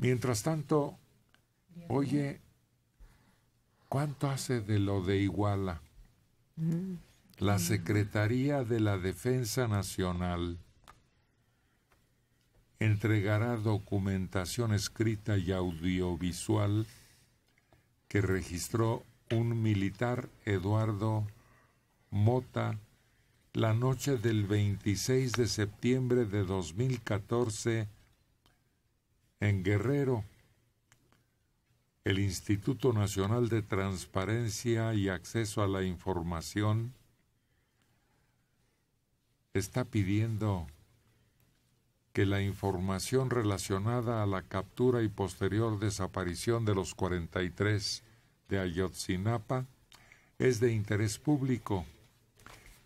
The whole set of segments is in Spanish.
Mientras tanto, oye, ¿cuánto hace de lo de Iguala? Mm. La Secretaría de la Defensa Nacional entregará documentación escrita y audiovisual que registró un militar Eduardo Mota la noche del 26 de septiembre de 2014 en Guerrero, el Instituto Nacional de Transparencia y Acceso a la Información está pidiendo que la información relacionada a la captura y posterior desaparición de los 43 de Ayotzinapa es de interés público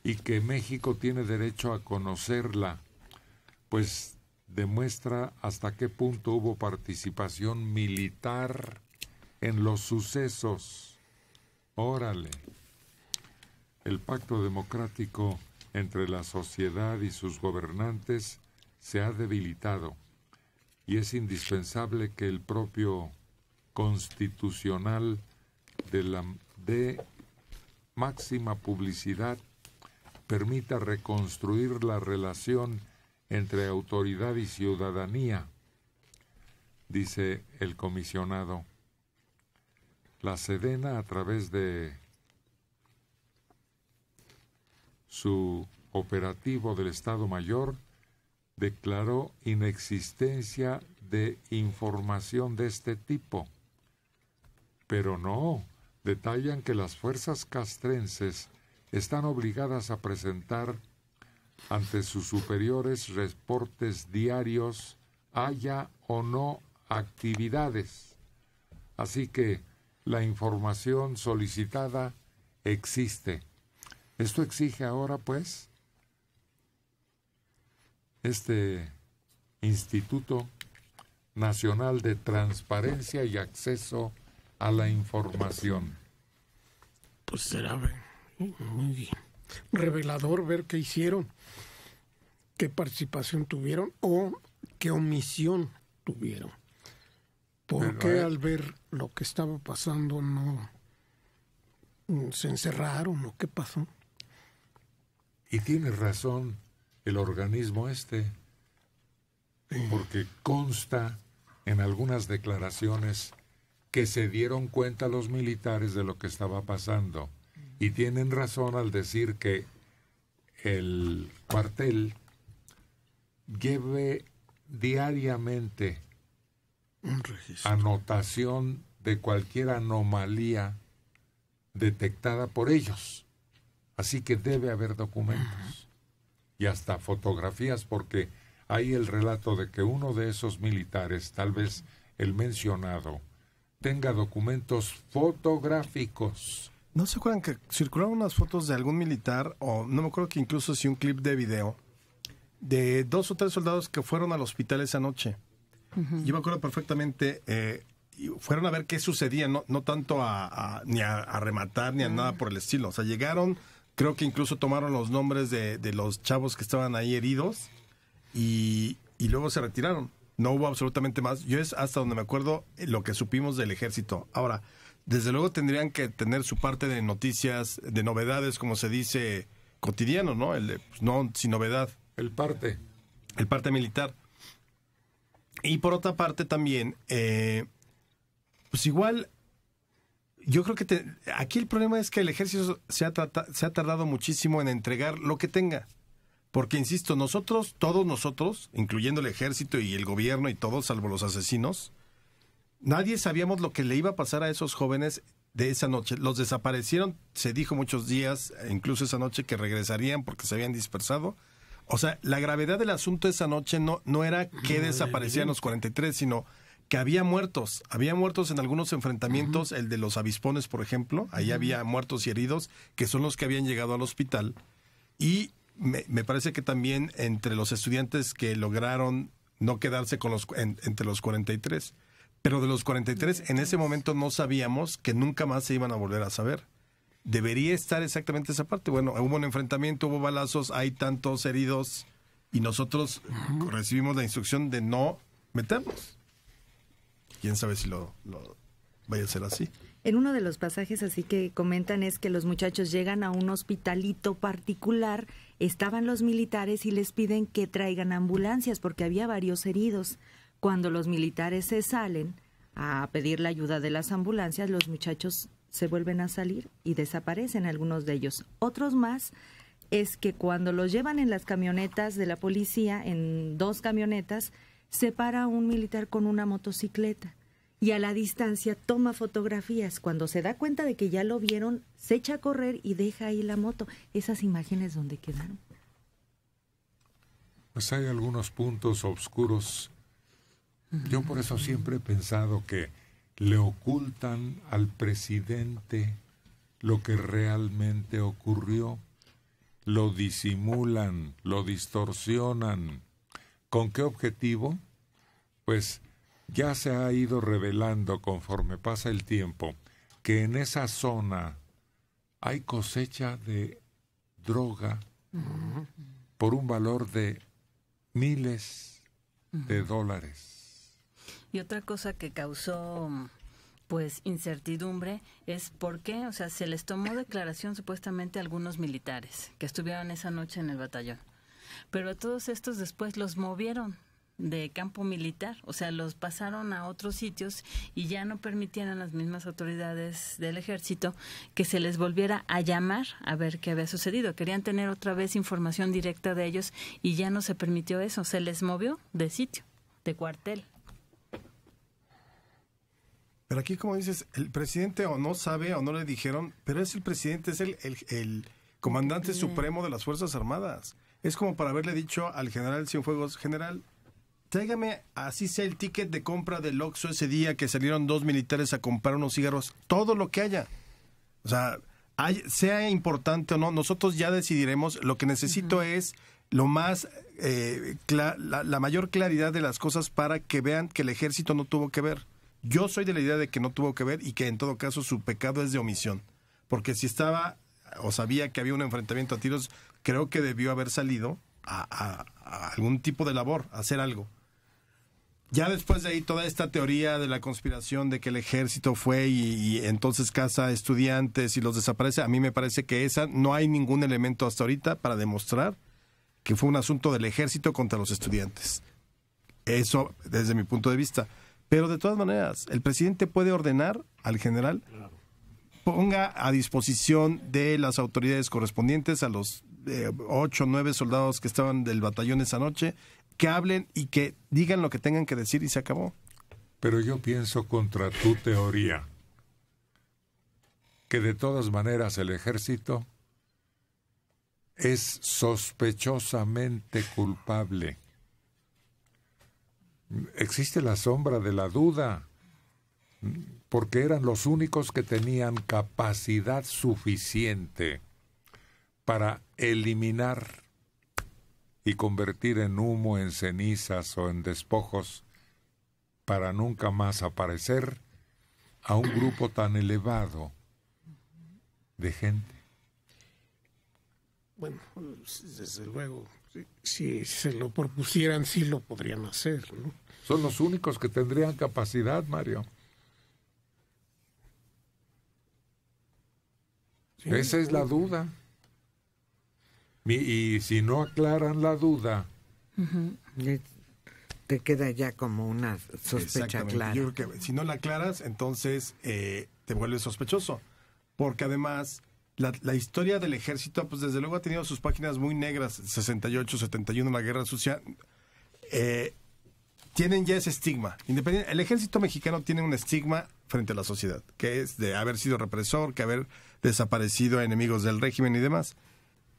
y que México tiene derecho a conocerla, pues demuestra hasta qué punto hubo participación militar en los sucesos. Órale. El pacto democrático entre la sociedad y sus gobernantes se ha debilitado y es indispensable que el propio constitucional de de máxima publicidad permita reconstruir la relación entre autoridad y ciudadanía, dice el comisionado. La Sedena, a través de su operativo del Estado Mayor, declaró inexistencia de información de este tipo. Pero no, detallan que las fuerzas castrenses están obligadas a presentar ante sus superiores reportes diarios, haya o no actividades. Así que la información solicitada existe. Esto exige ahora, pues, este Instituto Nacional de Transparencia y Acceso a la Información. Pues será muy bien revelador ver qué hicieron, qué participación tuvieron o qué omisión tuvieron. Porque qué al ver lo que estaba pasando no mm, se encerraron o qué pasó. Y tiene razón el organismo este, porque consta en algunas declaraciones que se dieron cuenta los militares de lo que estaba pasando y tienen razón al decir que el cuartel lleve diariamente anotación de cualquier anomalía detectada por ellos. Así que debe haber documentos y hasta fotografías porque hay el relato de que uno de esos militares, tal vez el mencionado, tenga documentos fotográficos ¿No se acuerdan que circularon unas fotos de algún militar, o no me acuerdo que incluso si un clip de video, de dos o tres soldados que fueron al hospital esa noche? Yo me acuerdo perfectamente, eh, fueron a ver qué sucedía, no, no tanto a, ni a, rematar ni a nada por el estilo. O sea, llegaron, creo que incluso tomaron los nombres de, de los chavos que estaban ahí heridos y, y luego se retiraron. No hubo absolutamente más. Yo es hasta donde me acuerdo eh, lo que supimos del ejército. Ahora, desde luego tendrían que tener su parte de noticias, de novedades, como se dice, cotidiano, ¿no? El, pues, no sin novedad. El parte. El parte militar. Y por otra parte también, eh, pues igual, yo creo que aquí el problema es que el ejército se ha, se ha tardado muchísimo en entregar lo que tenga. Porque, insisto, nosotros, todos nosotros, incluyendo el ejército y el gobierno y todos, salvo los asesinos, Nadie sabíamos lo que le iba a pasar a esos jóvenes de esa noche. Los desaparecieron, se dijo muchos días, eh, incluso esa noche, que regresarían porque se habían dispersado. O sea, la gravedad del asunto esa noche no, no era que desaparecían los 43, sino que había muertos. Había muertos en algunos enfrentamientos, el de los avispones, por ejemplo. Ahí había muertos y heridos, que son los que habían llegado al hospital. Y me, parece que también entre los estudiantes que lograron no quedarse con los, entre los 43. Pero de los 43, en ese momento no sabíamos que nunca más se iban a volver a saber. Debería estar exactamente esa parte. Bueno, hubo un enfrentamiento, hubo balazos, hay tantos heridos y nosotros recibimos la instrucción de no meternos. Quién sabe si lo, lo vaya a ser así. En uno de los pasajes así que comentan es que los muchachos llegan a un hospitalito particular, estaban los militares y les piden que traigan ambulancias porque había varios heridos. Cuando los militares se salen a pedir la ayuda de las ambulancias, los muchachos se vuelven a salir y desaparecen algunos de ellos. Otros más es que cuando los llevan en las camionetas de la policía, en dos camionetas, se para un militar con una motocicleta y a la distancia toma fotografías. Cuando se da cuenta de que ya lo vieron, se echa a correr y deja ahí la moto. Esas imágenes donde quedaron. Pues hay algunos puntos oscuros yo por eso siempre he pensado que le ocultan al presidente lo que realmente ocurrió, lo disimulan, lo distorsionan. ¿Con qué objetivo? Pues ya se ha ido revelando conforme pasa el tiempo que en esa zona hay cosecha de droga por un valor de miles de dólares y otra cosa que causó pues incertidumbre es por qué, o sea, se les tomó declaración supuestamente a algunos militares que estuvieron esa noche en el batallón. Pero a todos estos después los movieron de campo militar, o sea, los pasaron a otros sitios y ya no permitieron las mismas autoridades del ejército que se les volviera a llamar a ver qué había sucedido. Querían tener otra vez información directa de ellos y ya no se permitió eso, se les movió de sitio, de cuartel. Pero aquí, como dices, el presidente o no sabe o no le dijeron, pero es el presidente, es el, comandante supremo de las Fuerzas Armadas. Es como para haberle dicho al general Cienfuegos, general, tráigame así sea el ticket de compra del Oxxo ese día que salieron dos militares a comprar unos cigarros, todo lo que haya. O sea, sea importante o no, nosotros ya decidiremos. Lo que necesito es lo más eh, la mayor claridad de las cosas para que vean que el ejército no tuvo que ver. Yo soy de la idea de que no tuvo que ver y que en todo caso su pecado es de omisión. Porque si estaba o sabía que había un enfrentamiento a tiros, creo que debió haber salido a, algún tipo de labor, a hacer algo. Ya después de ahí toda esta teoría de la conspiración de que el ejército fue y, entonces caza estudiantes y los desaparece, a mí me parece que esa no hay ningún elemento hasta ahorita para demostrar que fue un asunto del ejército contra los estudiantes. Eso desde mi punto de vista. Pero de todas maneras, el presidente puede ordenar al general ponga a disposición de las autoridades correspondientes a los eh, ocho o nueve soldados que estaban del batallón esa noche, que hablen y que digan lo que tengan que decir y se acabó. Pero yo pienso contra tu teoría, que de todas maneras el ejército es sospechosamente culpable existe la sombra de la duda, porque eran los únicos que tenían capacidad suficiente para eliminar y convertir en humo, en cenizas o en despojos, para nunca más aparecer a un grupo tan elevado de gente bueno, desde luego, si se lo propusieran, sí lo podrían hacer. ¿no? Son los únicos que tendrían capacidad, Mario. Esa es la duda. Y, si no aclaran la duda, te queda ya como una sospecha clara. si no la aclaras, entonces eh, te vuelves sospechoso. Porque además la, historia del ejército, pues desde luego ha tenido sus páginas muy negras, 68, 71, la guerra sucia. Eh, tienen ya ese estigma. Independiente, el ejército mexicano tiene un estigma frente a la sociedad, que es de haber sido represor, que haber desaparecido a enemigos del régimen y demás.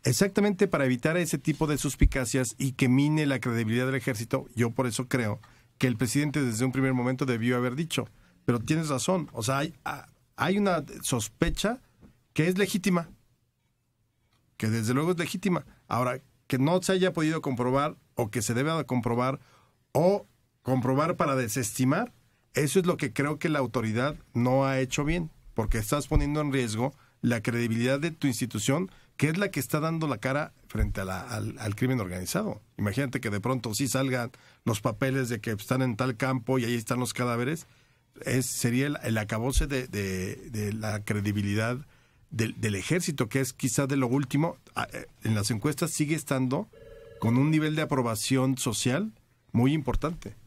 Exactamente para evitar ese tipo de suspicacias y que mine la credibilidad del ejército, yo por eso creo que el presidente desde un primer momento debió haber dicho, pero tienes razón, o sea, hay, ah, hay una sospecha que es legítima, que desde luego es legítima. Ahora, que no se haya podido comprobar o que se deba comprobar o comprobar para desestimar, eso es lo que creo que la autoridad no ha hecho bien, porque estás poniendo en riesgo la credibilidad de tu institución, que es la que está dando la cara frente al, crimen organizado. Imagínate que de pronto sí salgan los papeles de que están en tal campo y ahí están los cadáveres, es, sería el, acaboce acabose de la credibilidad del, ejército, que es quizás de lo último, eh, en las encuestas sigue estando con un nivel de aprobación social muy importante.